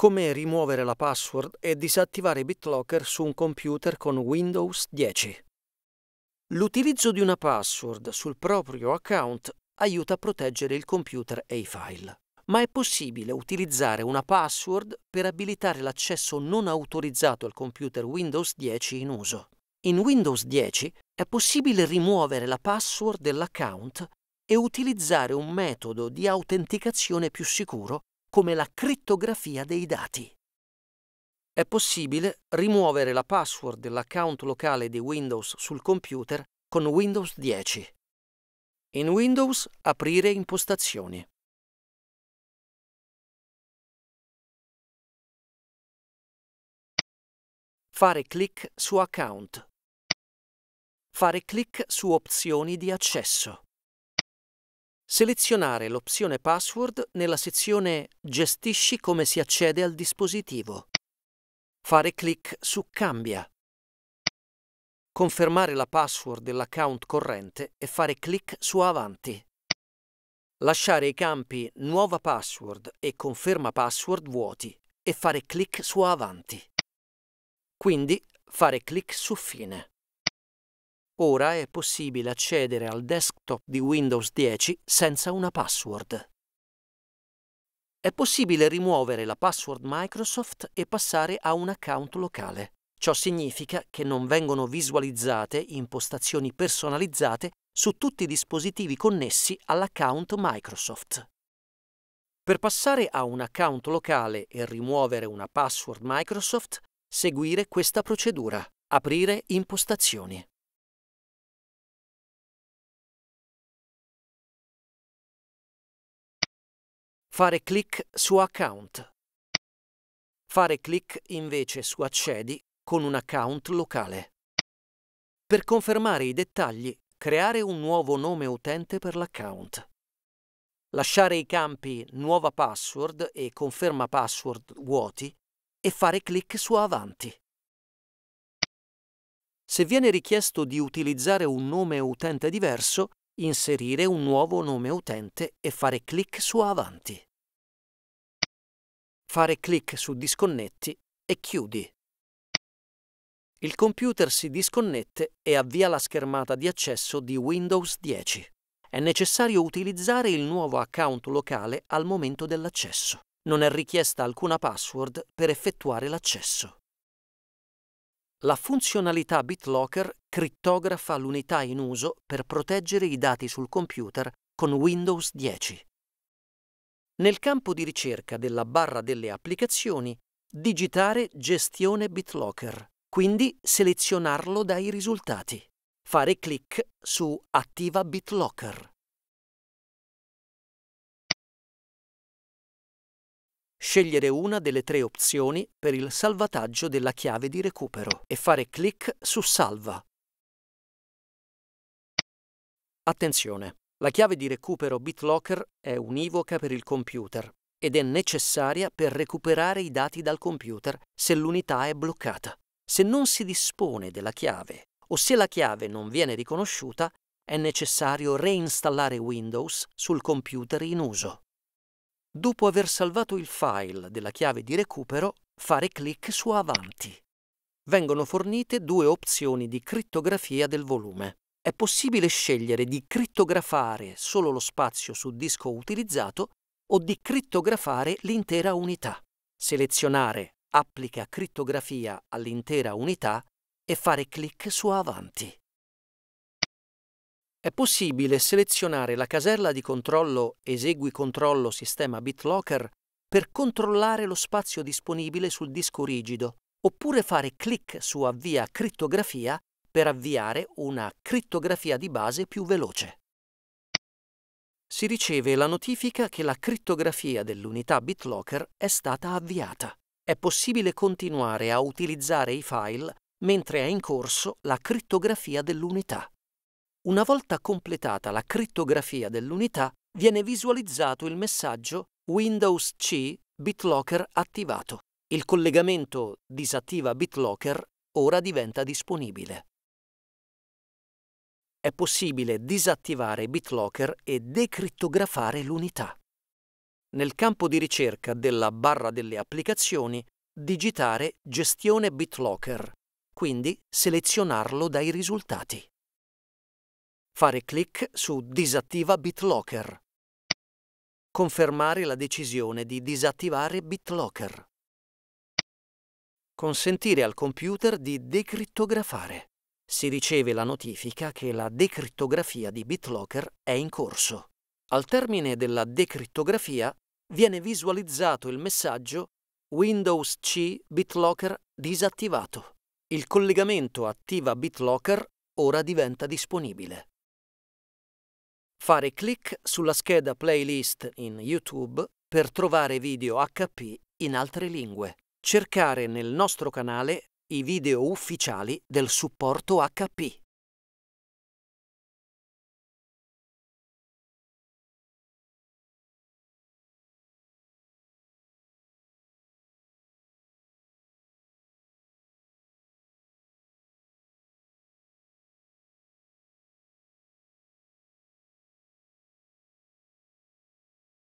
come rimuovere la password e disattivare BitLocker su un computer con Windows 10. L'utilizzo di una password sul proprio account aiuta a proteggere il computer e i file, ma è possibile utilizzare una password per abilitare l'accesso non autorizzato al computer Windows 10 in uso. In Windows 10 è possibile rimuovere la password dell'account e utilizzare un metodo di autenticazione più sicuro come la crittografia dei dati. È possibile rimuovere la password dell'account locale di Windows sul computer con Windows 10. In Windows aprire impostazioni. Fare clic su account. Fare clic su opzioni di accesso selezionare l'opzione Password nella sezione Gestisci come si accede al dispositivo. Fare clic su Cambia. Confermare la password dell'account corrente e fare clic su Avanti. Lasciare i campi Nuova password e Conferma password vuoti e fare clic su Avanti. Quindi fare clic su Fine. Ora è possibile accedere al desktop di Windows 10 senza una password. È possibile rimuovere la password Microsoft e passare a un account locale. Ciò significa che non vengono visualizzate impostazioni personalizzate su tutti i dispositivi connessi all'account Microsoft. Per passare a un account locale e rimuovere una password Microsoft, seguire questa procedura. Aprire impostazioni. Fare clic su account. Fare clic invece su accedi con un account locale. Per confermare i dettagli, creare un nuovo nome utente per l'account. Lasciare i campi Nuova password e Conferma password vuoti e fare clic su Avanti. Se viene richiesto di utilizzare un nome utente diverso, inserire un nuovo nome utente e fare clic su Avanti fare clic su Disconnetti e chiudi. Il computer si disconnette e avvia la schermata di accesso di Windows 10. È necessario utilizzare il nuovo account locale al momento dell'accesso. Non è richiesta alcuna password per effettuare l'accesso. La funzionalità BitLocker crittografa l'unità in uso per proteggere i dati sul computer con Windows 10. Nel campo di ricerca della barra delle applicazioni, digitare gestione BitLocker, quindi selezionarlo dai risultati. Fare clic su Attiva BitLocker. Scegliere una delle tre opzioni per il salvataggio della chiave di recupero e fare clic su Salva. Attenzione! La chiave di recupero BitLocker è univoca per il computer ed è necessaria per recuperare i dati dal computer se l'unità è bloccata. Se non si dispone della chiave o se la chiave non viene riconosciuta, è necessario reinstallare Windows sul computer in uso. Dopo aver salvato il file della chiave di recupero, fare clic su Avanti. Vengono fornite due opzioni di crittografia del volume è possibile scegliere di crittografare solo lo spazio su disco utilizzato o di crittografare l'intera unità. Selezionare Applica crittografia all'intera unità e fare clic su Avanti. È possibile selezionare la casella di controllo Esegui controllo sistema BitLocker per controllare lo spazio disponibile sul disco rigido, oppure fare clic su Avvia crittografia per avviare una crittografia di base più veloce. Si riceve la notifica che la crittografia dell'unità BitLocker è stata avviata. È possibile continuare a utilizzare i file mentre è in corso la crittografia dell'unità. Una volta completata la crittografia dell'unità, viene visualizzato il messaggio Windows C BitLocker attivato. Il collegamento disattiva BitLocker ora diventa disponibile è possibile disattivare BitLocker e decrittografare l'unità. Nel campo di ricerca della barra delle applicazioni, digitare Gestione BitLocker, quindi selezionarlo dai risultati. Fare clic su Disattiva BitLocker. Confermare la decisione di disattivare BitLocker. Consentire al computer di decrittografare si riceve la notifica che la decrittografia di BitLocker è in corso. Al termine della decrittografia viene visualizzato il messaggio Windows C BitLocker disattivato. Il collegamento attiva BitLocker ora diventa disponibile. Fare clic sulla scheda playlist in YouTube per trovare video HP in altre lingue. Cercare nel nostro canale i video ufficiali del supporto HP.